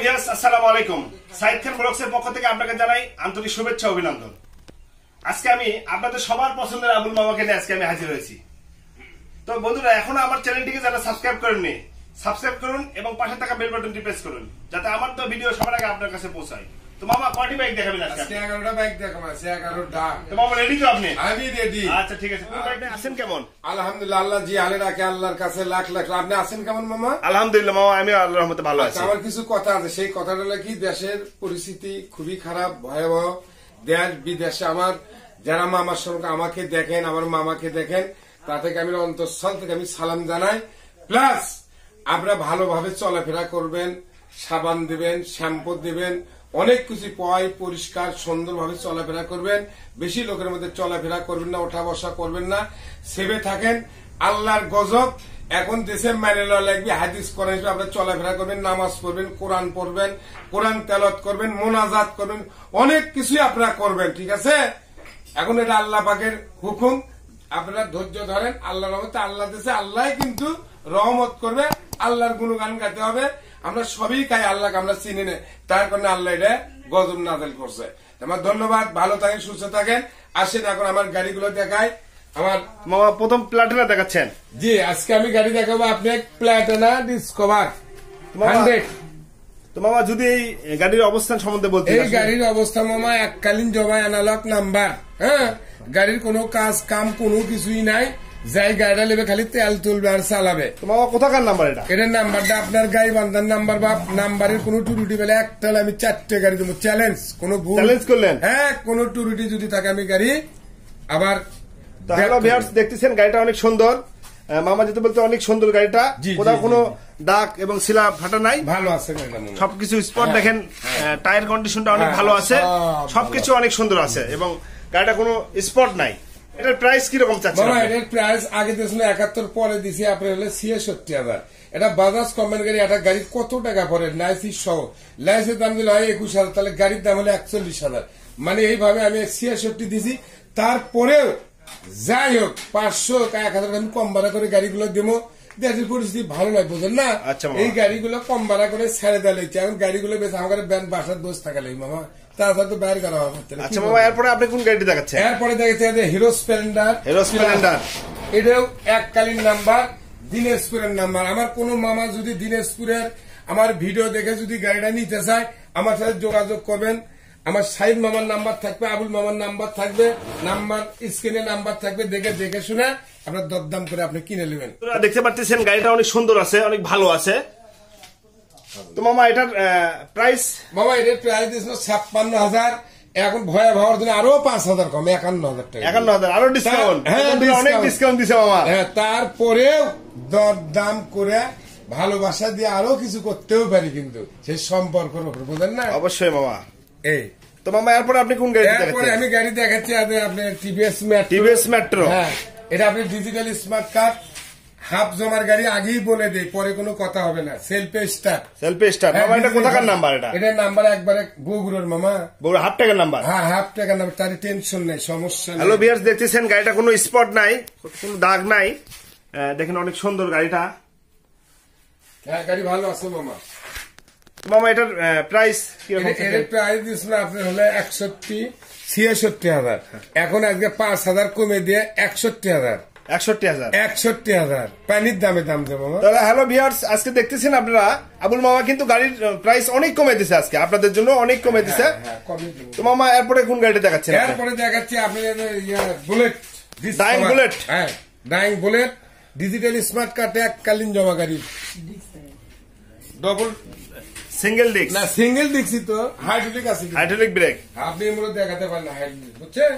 Viewers আসসালামু আলাইকুম সাইদ খান ব্লগসের পক্ষ থেকে আপনাকে জানাই আন্তরিক শুভেচ্ছা অভিনন্দন আজকে আমি আপনাদের সবার পছন্দের আবুল মামাকে নিয়ে আজকে আমি হাজির হয়েছি তো বন্ধুরা এখন আমার চ্যানেলটিকে যারা সাবস্ক্রাইব করেননি সাবস্ক্রাইব করুন এবং পাশে থাকা বেল বাটনটি প্রেস করুন যাতে আমার তো ভিডিও সবার আগে আপনার কাছে পৌঁছায় আচ্ছা, আলহামদুলিল্লাহ আল্লাহ আল্লাহর কাছে লাখ লাখ আপনি আছেন কেমন মামা আলহামদুলিল্লাহ মামা ভালো আচ্ছা, আমার কিছু কথা আছে সেই কথাটা কি দেশের পরিস্থিতি খুবই খারাপ ভয়াবহ দেশ বিদেশে আমার যারা মামার সঙ্গে আমাকে দেখেন আমার মামাকে দেখেন তা থেকে আমি অন্তঃস্থল থেকে আমি সালাম জানাই প্লাস আপনারা ভালোভাবে চলাফেরা করবেন সাবান দিবেন শ্যাম্পু দিবেন অনেক কিছু পয় পরিষ্কার সুন্দরভাবে চলাফেরা করবেন বেশি লোকের মধ্যে চলাফেরা করবেন না ওঠা বসা করবেন না সেবে থাকেন আল্লাহর গজব এখন দেশে মেনে নেওয়া লাগবে হাদিস করেন আপনার চলাফেরা করবেন নামাজ পড়বেন কোরআন পড়বেন কোরআন তেলত করবেন মোনাজাত করবেন অনেক কিছুই আপনারা করবেন ঠিক আছে এখন এটা আল্লাহ পাকের হুকুম আপনারা ধৈর্য ধরেন আল্লাহ রহমতে আল্লাহ দেশে আল্লাহ কিন্তু রহমত করবে আল্লাহর গুণগান গাইতে হবে আমরা সবই খাই আল্লাহকে আমরা চিনি না তার কারণে আল্লাহ এটা গজব নাজেল করছে আমার ধন্যবাদ ভালো থাকেন সুস্থ থাকেন আসেন এখন আমার গাড়িগুলো দেখায় আমার মামা প্রথম প্ল্যাটেনা দেখাচ্ছেন জি আজকে আমি গাড়ি দেখাবো আপনি প্ল্যাটেনা ডিসকভার হান্ড্রেড তো মামা যদি এই গাড়ির অবস্থান সম্বন্ধে বলতে এই গাড়ির অবস্থা মামা এককালীন জমা অ্যানালগ নাম্বার হ্যাঁ গাড়ির কোনো কাজ কাম কোনো কিছুই নাই যাই গাড়িটা নেবে খালি তেল তুলবে আর চালাবে তোমার কোথাকার নাম্বার এটা এটার নাম্বারটা আপনার গাড়ি বান্ধার নাম্বার বা নাম্বারের কোনো টুরুটি পেলে একটা আমি চারটে গাড়ি দেবো চ্যালেঞ্জ কোনো ভুল চ্যালেঞ্জ করলেন হ্যাঁ কোনো টুরুটি যদি থাকে আমি গাড়ি আবার দেখতেছেন গাড়িটা অনেক সুন্দর মামা যেতে বলতে অনেক সুন্দর গাড়িটা কোথাও কোনো দাগ এবং শিলা ফাটা নাই ভালো আছে সবকিছু স্পট হ্যাঁ, দেখেন টায়ার হ্যাঁ। কন্ডিশনটা অনেক হ্যাঁ, ভালো আছে সবকিছু অনেক সুন্দর আছে এবং গাড়িটা কোনো স্পট নাই এটার প্রাইস কিরকম চাচ্ছেন এটার প্রাইস আগে একাত্তর পরে দিছি আপনার হলে ছিয়াষট্টি হাজার এটা বাজাজ গাড়ি একটা গাড়ি কত টাকা সহ দাম দিলে হয় একুশ হাজার তাহলে গাড়ির দাম একচল্লিশ হাজার মানে এইভাবে আমি ছিয়াষট্টি দিছি তারপরেও যাই হোক পাঁচশো এক হাজার আমি কম ভাড়া করে গাড়িগুলো দেবো দেশের পরিস্থিতি ভালো নয় বোঝেন না আচ্ছা, এই গাড়িগুলো কম ভাড়া করে ছেড়ে দেওয়া লাগছে এখন গাড়িগুলো বেশ আমার ব্যান বাসার দোষ থাকা লাগবে মামা আমার আচ্ছা, কোন মামা যদি দিনেশপুরের আমার ভিডিও দেখে যদি গাড়িটা নিতে চায় আমার সাথে যোগাযোগ করবেন আমার সাহিদ মামার নাম্বার থাকবে আবুল মামার নাম্বার থাকবে নাম্বার স্ক্রিনে নাম্বার থাকবে দেখে দেখে শুনে আপনার দরদাম করে আপনি কিনে নেবেন দেখতে পাচ্ছেন গাড়িটা অনেক সুন্দর আছে অনেক ভালো আছে তো মামা এটার প্রাইস মামা এটার প্রাইস দিয়েছিল ছাপ্পান্ন হাজার এখন ভয়া ভাবার জন্য আরো পাঁচ হাজার কম একান্ন হাজার টাকা একান্ন হাজার আরো ডিসকাউন্ট হ্যাঁ অনেক ডিসকাউন্ট দিছে মামা হ্যাঁ তারপরেও দর দাম করে ভালোবাসা দিয়ে আরো কিছু করতেও পারি কিন্তু সেই সম্পর্কের উপর বোঝেন না অবশ্যই মামা এই তো মামা এরপরে আপনি কোন গাড়ি এরপরে আমি গাড়ি দেখাচ্ছি আপনি টিভিএস মেট্রো টিভিএস মেট্রো হ্যাঁ এটা আপনি ডিজিটাল স্মার্ট কার্ড হাফ জমার গাড়ি আগেই বলে দে পরে কোনো কথা হবে না সেলফে স্টার সেলফে স্টার মামা এটা হ্যাঁ, কোথাকার নাম্বার এটা এটা নাম্বার একবারে বগুড়ার মামা বগুড়া হাফ টাকার নাম্বার হ্যাঁ হাফ টাকার নাম্বার তার টেনশন নেই সমস্যা হ্যালো বিয়ার্স দেখতেছেন গাড়িটা কোনো স্পট নাই কোনো দাগ নাই দেখেন অনেক সুন্দর গাড়িটা হ্যাঁ গাড়ি ভালো আছে মামা মামা এটার প্রাইস এর প্রাইস না আপনার হলে একষট্টি ছিয়াষট্টি হাজার হ্যাঁ। এখন আজকে পাঁচ হাজার কমে দিয়ে একষট্টি হাজার একষট্টি হাজার একষট্টি দামে দাম দেবো তাহলে হ্যালো ভিয়ার্স আজকে দেখতেছেন আপনারা আবুল মামা কিন্তু গাড়ির প্রাইস অনেক কমে দিছে আজকে আপনাদের জন্য অনেক কমে দিছে হ্যাঁ, হ্যাঁ, তো মামা এরপরে কোন গাড়িটা দেখাচ্ছেন এরপরে দেখাচ্ছি আপনাদের ইয়ে, বুলেট ডাইং বুলেট হ্যাঁ Dayang bullet digital smart card এককালীন জমা গাড়ি ডবল সিঙ্গেল ডিস্ক না সিঙ্গেল ডিস্কই তো হাইড্রোলিক আছে হাইড্রোলিক ব্রেক আপনি মূলত দেখাতে পারেন হাইড্রোলিক বুঝছেন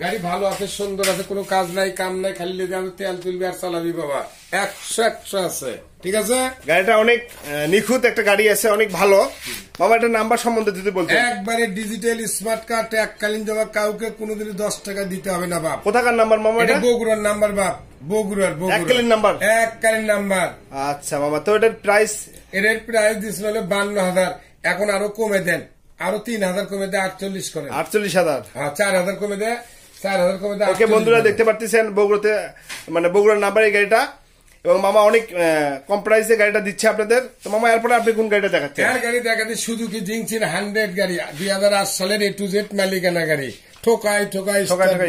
গাড়ি ভালো আছে সুন্দর আছে কোনো কাজ নাই কাম নাই খালি লেগে আমি তেল তুলবি আর চালাবি বাবা একশো একশো আছে ঠিক আছে গাড়িটা অনেক নিখুঁত একটা গাড়ি আছে অনেক ভালো বাবা এটা নাম্বার সম্বন্ধে যদি বলতে একবারে ডিজিটাল স্মার্ট কার্ড এককালীন জমা কাউকে কোনোদিন দশ টাকা দিতে হবে না বাপ কোথাকার নাম্বার মামা এটা বগুড়ার নাম্বার বাপ বগুড়ার এককালীন নাম্বার এককালীন নাম্বার আচ্ছা মামা তো এটার প্রাইস এটার প্রাইস দিছিল হলো বান্ন হাজার এখন আরো কমে দেন আরো তিন হাজার কমে দেয় আটচল্লিশ করে আটচল্লিশ হাজার হ্যাঁ, চার হাজার কমে দেয় ওকে বন্ধুরা দেখতে পারতেছেন বগুড়াতে মানে বগুড়ার নাম্বার এই গাড়িটা এবং মামা অনেক কম প্রাইসে গাড়িটা দিচ্ছে আপনাদের তো মামা এরপরে আপনি কোন গাড়িটা দেখাচ্ছেন হ্যাঁ গাড়ি দেখাতে শুধু কি জিংচিন হান্ড্রেড গাড়ি দুই হাজার আট সালের এ টু জেড মালিকানা গাড়ি ঠোকাই ঠোকাই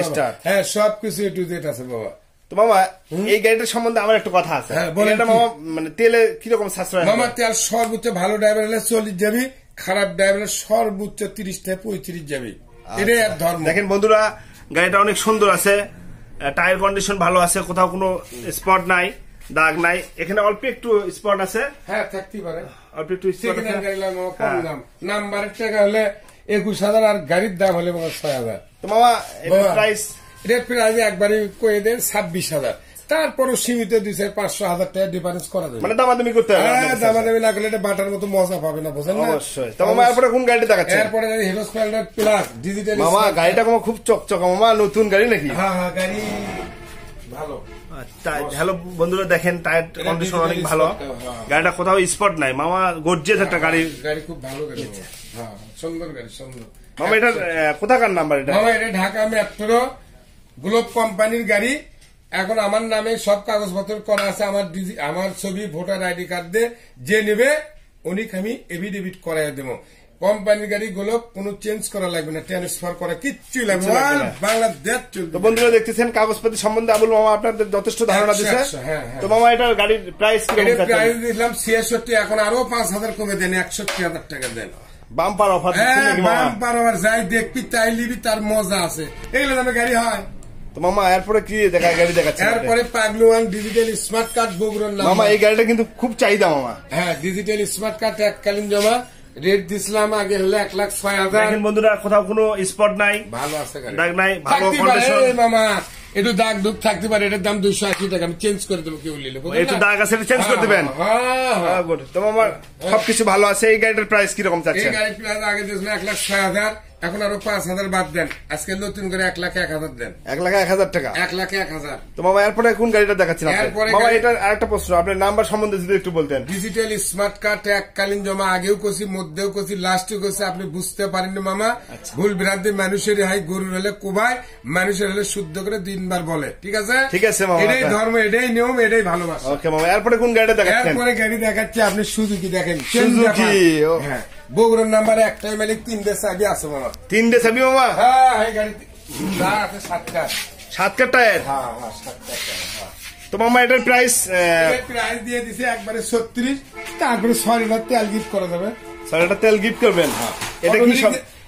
স্টার হ্যাঁ সবকিছু এ টু জেড আছে বাবা তো মামা এই গাড়িটার সম্বন্ধে আমার একটা কথা আছে হ্যাঁ, এটা মামা মানে তেলে কিরকম সাশ্রয় মামা তেল সর্বোচ্চ ভালো ড্রাইভার হলে চল্লিশ যাবি খারাপ ড্রাইভার সর্বোচ্চ তিরিশ থেকে পঁয়ত্রিশ যাবি আচ্ছা। এটাই আর ধর্ম দেখেন বন্ধুরা গাড়িটা অনেক সুন্দর আছে টায়ার কন্ডিশন ভালো আছে কোথাও কোনো স্পট নাই দাগ নাই এখানে অল্প একটু স্পট আছে হ্যাঁ থাকতে পারে অল্প একটু নাম্বার হ্যাঁ। টাকা হলে একুশ হাজার আর গাড়ির দাম হলে ছয় হাজার তো মামা প্রাইস এটা প্রাইস একবারই কয়ে দেন ছাব্বিশ হাজার তারপরও সীমিত দুই পাঁচশো হাজার টাকা ডিফারেন্স করা যাবে মানে দামাদামি করতে হবে হ্যাঁ, দামাদামি না করলে এটা বাটার মতো মজা পাবে না বোঝেন না অবশ্যই তো মামা এরপরে কোন গাড়িটা দেখাচ্ছে এরপরে গাড়ি হিরো স্প্লেন্ডার প্লাস ডিজিটাল মামা গাড়িটা মামা খুব চকচকা মামা নতুন গাড়ি নাকি হ্যাঁ হ্যাঁ গাড়ি ভালো হ্যালো বন্ধুরা দেখেন টায়ার কন্ডিশন অনেক ভালো হ্যাঁ, হ্যাঁ। গাড়িটা কোথাও স্পট নাই মামা গর্জিয়াস একটা গাড়ি গাড়ি খুব ভালো গাড়ি সুন্দর গাড়ি সুন্দর মামা এটা কোথাকার নাম্বার এটা মামা এটা ঢাকা মেট্রো গ্লোব কোম্পানির গাড়ি এখন আমার নামে সব কাগজপত্র করা আছে আমার আমার ছবি ভোটার আইডি কার্ড দিয়ে যে নেবে উনি আমি এভিডেভিট করাই দেব কোম্পানির গাড়িগুলো কোন চেঞ্জ করা লাগবে না ট্রান্সফার করা কিচ্ছু লাগবে না বাংলাদেশ তো বন্ধুরা দেখতেছেন কাগজপাতি সম্বন্ধে আবুল মামা আপনাদের যথেষ্ট ধারণা দিচ্ছে হ্যাঁ, হ্যাঁ। তো মামা এটার গাড়ির প্রাইস প্রাইস দিলাম ছিয়াষট্টি এখন আরো পাঁচ হাজার কমে দেন একষট্টি হাজার টাকা দেন বাম্পার অফার হ্যাঁ বাম্পার অফার যাই দেখবি তাই লিবি তার মজা আছে এগুলো দামে গাড়ি হয় মামা এরপরে কি দেখা গাড়ি দেখাচ্ছে এরপরে পাগলু ওয়ান ডিজিটাল স্মার্ট কার্ড বগুড়ার নাম মামা এই গাড়িটা কিন্তু খুব চাহিদা মামা হ্যাঁ ডিজিটাল স্মার্ট কার্ড এককালীন জমা রেট দিছিলাম আগে হলে এক লাখ ছয় হাজার বন্ধুরা কোথাও কোনো স্পট নাই ভালো আছে গাড়ি নাই ভালো মামা একটু দাগ থাকতে পারে এটার দাম দুইশো আশি টাকা আমি চেঞ্জ করে দেবো কেউ নিলে একটু দাগ আছে চেঞ্জ করে হ্যাঁ, দেবেন হ্যাঁ, হ্যাঁ। আমার সবকিছু ভালো আছে এই গাড়িটার প্রাইস কিরকম চাচ্ছে এই গাড়ির প্রাইস আগে দিয়েছিল এক লাখ ছয় হাজার এখন আরো পাঁচ হাজার বাদ দেন আজকে নতুন করে এক লাখ এক হাজার দেন এক লাখ এক হাজার টাকা এক লাখ এক হাজার তো এরপরে কোন গাড়িটা দেখাচ্ছেন আরেকটা প্রশ্ন আপনার নাম্বার সম্বন্ধে যদি একটু বলতেন ডিজিটাল স্মার্ট কার্ড এককালীন জমা আগেও করছি মধ্যেও করছি লাস্টেও করছি আপনি বুঝতে পারেননি মামা আচ্ছা। ভুল বিরান্তি মানুষের হয় গরুর হলে কোবায় মানুষের হলে শুদ্ধ করে দিন তিনবার বলে ঠিক আছে ঠিক আছে এটাই হ্যাঁ। ধর্ম এটাই নিয়ম এটাই ভালোবাসা এরপরে কোন গাড়ি দেখাচ্ছেন এরপরে গাড়ি দেখাচ্ছি আপনি সুজুকি দেখেন হ্যাঁ, বগুড়ার নাম্বার একটাই মালিক তিনটে চাবি আছে হ্যাঁ গাড়ি আছে সাতটা সাতটা টায়ার হ্যাঁ হ্যাঁ হ্যাঁ প্রাইস প্রাইস দিয়ে দিছে একবারে ছত্রিশ তারপরে ছয় তেল গিফট করা যাবে ছয় তেল গিফট করবেন হ্যাঁ এটা কি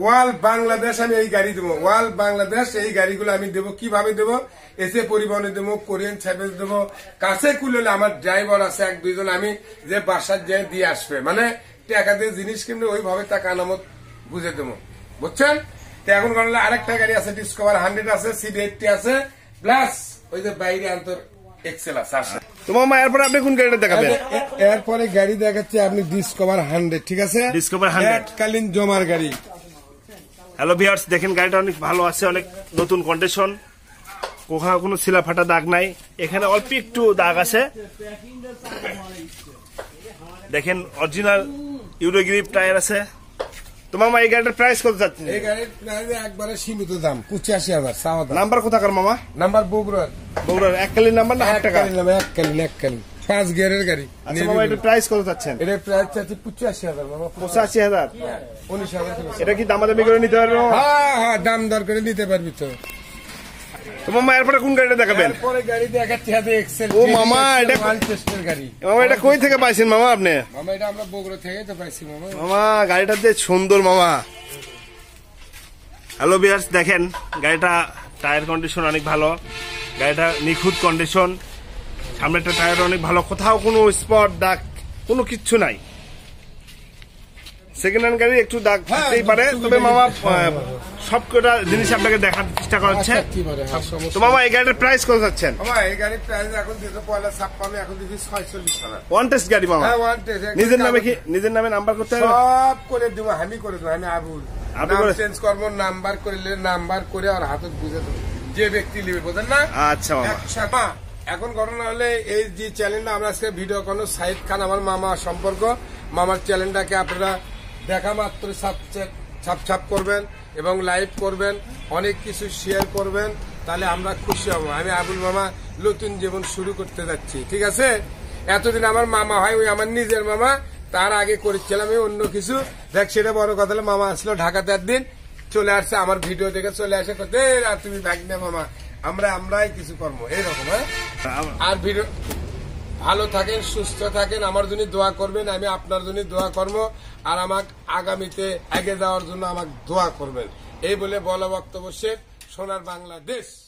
ওয়াল বাংলাদেশ আমি এই গাড়ি দেবো ওয়াল বাংলাদেশ এই গাড়িগুলো আমি দেবো কিভাবে দেবো এসে পরিবহনে দেবো কোরিয়ান সার্ভিস দেবো কাছে কুললে আমার ড্রাইভার আছে এক দুইজন আমি যে বাসার যে দিয়ে আসবে মানে টাকা দিয়ে জিনিস কিনলে ওইভাবে টাকা আনামত বুঝে দেবো বুঝছেন তো এখন কারণে আরেকটা গাড়ি আছে ডিসকভার হান্ড্রেড আছে সিট এইটটি আছে প্লাস ওই যে বাইরে আন্তর এক্সেল আছে আসে তোমার এরপরে আপনি কোন গাড়িটা এরপরে গাড়ি দেখাচ্ছে আপনি ডিসকভার হান্ড্রেড ঠিক আছে ডিসকভার হান্ড্রেড কালীন জমার গাড়ি হ্যালো ভিয়ার্স দেখেন গাড়িটা অনেক ভালো আছে অনেক নতুন কন্ডিশন কোথাও কোনো শিলা ফাটা দাগ নাই এখানে অল্প একটু দাগ আছে দেখেন অরিজিনাল ইউরোগ্রিপ টায়ার আছে তো মামা এই গাড়িটার প্রাইস কত যাচ্ছে এই গাড়ির প্রাইস একবারে সীমিত দাম 85000 সাওয়া নাম্বার কোথাকার মামা নাম্বার বগুড়ার বগুড়ার এককালীন নাম্বার না হাজার টাকা এককালীন এককালীন এককালীন পাঁচ গিয়ারের গাড়ি আচ্ছা, এটা প্রাইস কত চাচ্ছেন এটা প্রাইস চাচ্ছি পঁচাশি হাজার পঁচাশি হাজার হ্যাঁ, উনিশ হাজার এটা কি দামাদামি করে নিতে পারবে হ্যাঁ হ্যাঁ দাম দর করে নিতে পারবি তো মামা এরপরে কোন গাড়িটা দেখাবেন গাড়ি হ্যাঁ, ও মামা এটা গাড়ি মামা এটা কই থেকে পাইছেন মামা আপনি মামা এটা আমরা মামা গাড়িটা সুন্দর মামা হ্যালো বিয়ার্স দেখেন গাড়িটা টায়ার কন্ডিশন অনেক ভালো গাড়িটা নিখুঁত কন্ডিশন সামনেটা টায়ার অনেক ভালো কোথাও কোনো স্পট দাগ কোনো কিচ্ছু নাই সেকেন্ড হ্যান্ড গাড়ি একটু দাগ হ্যাঁ, থাকতেই পারে তবে মামা সব কটা জিনিস আপনাকে দেখার চেষ্টা করছে আচ্ছা, হ্যাঁ, তো মামা এই গাড়ির প্রাইস কত যাচ্ছেন ওয়ান টেস্ট গাড়ি মামা হ্যাঁ, নিজের নামে কি নিজের নামে নাম্বার করতে হবে সব করে দেবো আমি করে দেবো আমি আবুল চেঞ্জ করবো নাম্বার করলে নাম্বার করে আর হাতত বুঝে দেবো যে ব্যক্তি নেবে বোঝেন না আচ্ছা মামা এখন ঘটনা হলে এই যে চ্যানেলটা আমরা আজকে ভিডিও করলো সাইদ খান আমার মামা সম্পর্ক মামার চ্যানেলটাকে আপনারা দেখা মাত্র ছাপছাপ করবেন এবং লাইভ করবেন অনেক কিছু শেয়ার করবেন তাহলে আমরা খুশি হব আমি আবুল মামা নতুন জীবন শুরু করতে যাচ্ছি ঠিক আছে এতদিন আমার মামা হয় ওই আমার নিজের মামা তার আগে করেছিলাম আমি অন্য কিছু দেখ সেটা বড় কথা মামা আসলো ঢাকাতে একদিন চলে আসছে আমার ভিডিও দেখে চলে আসে আর তুমি ভাগনা মামা আমরা আমরাই কিছু কর্ম এইরকম হ্যাঁ আর ভিডিও ভালো থাকেন সুস্থ থাকেন আমার জন্য দোয়া করবেন আমি আপনার জন্য দোয়া করব আর আমাক আগামীতে আগে যাওয়ার জন্য আমাকে দোয়া করবেন এই বলে বলা বক্তব্য শেখ সোনার বাংলাদেশ